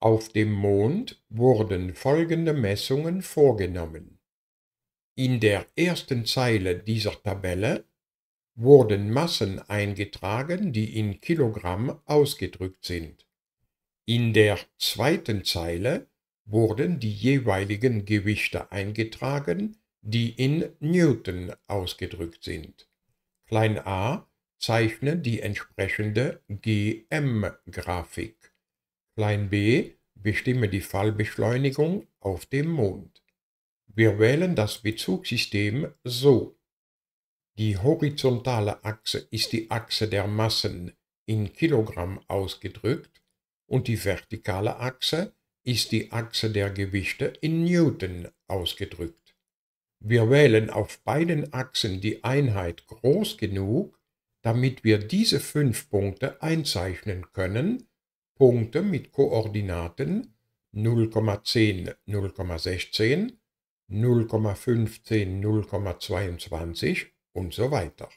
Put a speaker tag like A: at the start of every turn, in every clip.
A: Auf dem Mond wurden folgende Messungen vorgenommen. In der ersten Zeile dieser Tabelle wurden Massen eingetragen, die in Kilogramm ausgedrückt sind. In der zweiten Zeile wurden die jeweiligen Gewichte eingetragen, die in Newton ausgedrückt sind. Klein a zeichne die entsprechende GM-Grafik. Klein b bestimme die Fallbeschleunigung auf dem Mond. Wir wählen das Bezugssystem so. Die horizontale Achse ist die Achse der Massen in Kilogramm ausgedrückt und die vertikale Achse ist die Achse der Gewichte in Newton ausgedrückt. Wir wählen auf beiden Achsen die Einheit groß genug, damit wir diese fünf Punkte einzeichnen können Punkte mit Koordinaten 0,10, 0,16, 0,15, 0,22 und so weiter.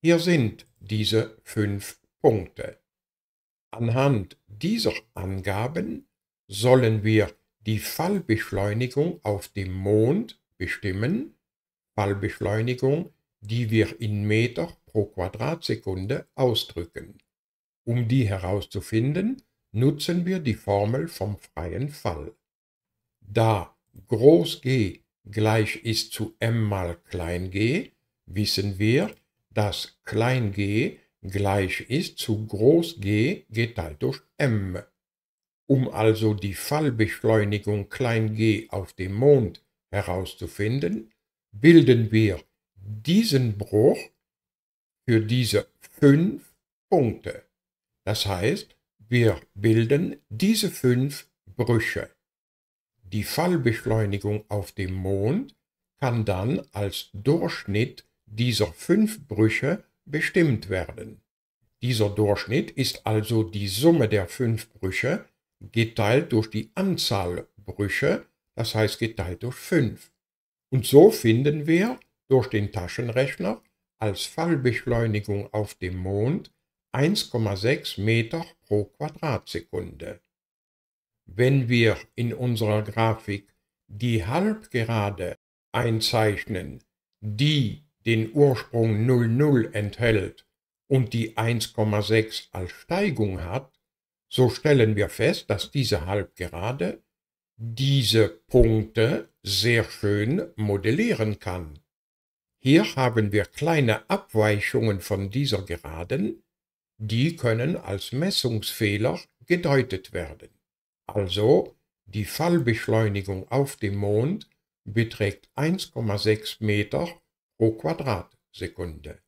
A: Hier sind diese fünf Punkte. Anhand dieser Angaben sollen wir die Fallbeschleunigung auf dem Mond bestimmen, Fallbeschleunigung, die wir in Meter pro Quadratsekunde ausdrücken. Um die herauszufinden, nutzen wir die Formel vom freien Fall. Da groß G gleich ist zu m mal klein g, wissen wir, dass klein g gleich ist zu groß G geteilt durch m. Um also die Fallbeschleunigung klein g auf dem Mond herauszufinden, bilden wir diesen Bruch für diese fünf Punkte. Das heißt, wir bilden diese fünf Brüche. Die Fallbeschleunigung auf dem Mond kann dann als Durchschnitt dieser fünf Brüche bestimmt werden. Dieser Durchschnitt ist also die Summe der fünf Brüche geteilt durch die Anzahl Brüche, das heißt geteilt durch fünf. Und so finden wir durch den Taschenrechner als Fallbeschleunigung auf dem Mond 1,6 Meter pro Quadratsekunde. Wenn wir in unserer Grafik die Halbgerade einzeichnen, die den Ursprung 00 enthält und die 1,6 als Steigung hat, so stellen wir fest, dass diese Halbgerade diese Punkte sehr schön modellieren kann. Hier haben wir kleine Abweichungen von dieser Geraden, die können als Messungsfehler gedeutet werden. Also die Fallbeschleunigung auf dem Mond beträgt 1,6 Meter pro Quadratsekunde.